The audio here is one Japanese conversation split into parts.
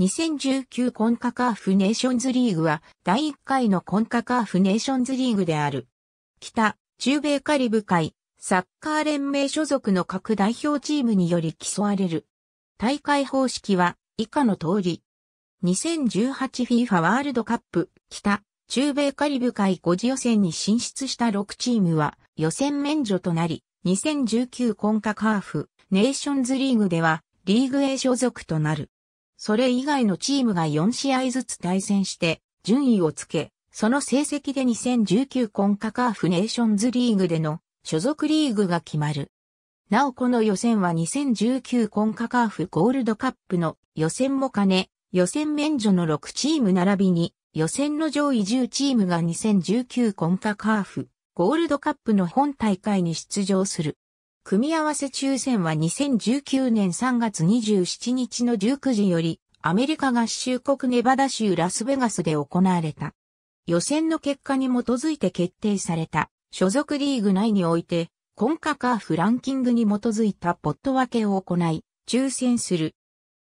2019コンカカーフネーションズリーグは第1回のコンカカーフネーションズリーグである。北、中米カリブ海、サッカー連盟所属の各代表チームにより競われる。大会方式は以下の通り。2018FIFA ワールドカップ、北、中米カリブ海5次予選に進出した6チームは予選免除となり、2019コンカカーフネーションズリーグではリーグ A 所属となる。それ以外のチームが4試合ずつ対戦して、順位をつけ、その成績で2019コンカカーフネーションズリーグでの所属リーグが決まる。なおこの予選は2019コンカカーフゴールドカップの予選も兼ね、予選免除の6チーム並びに、予選の上位10チームが2019コンカカーフゴールドカップの本大会に出場する。組み合わせ抽選は2019年3月27日の19時より、アメリカ合衆国ネバダ州ラスベガスで行われた。予選の結果に基づいて決定された、所属リーグ内において、コンカカーフランキングに基づいたポット分けを行い、抽選する。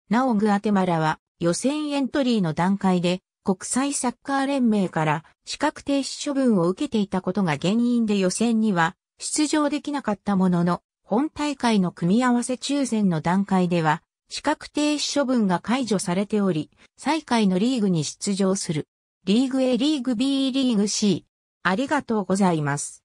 なおグアテマラは予選エントリーの段階で国際サッカー連盟から資格停止処分を受けていたことが原因で予選には出場できなかったものの、本大会の組み合わせ抽選の段階では、資格停止処分が解除されており、最下位のリーグに出場する。リーグ A、リーグ B、リーグ C。ありがとうございます。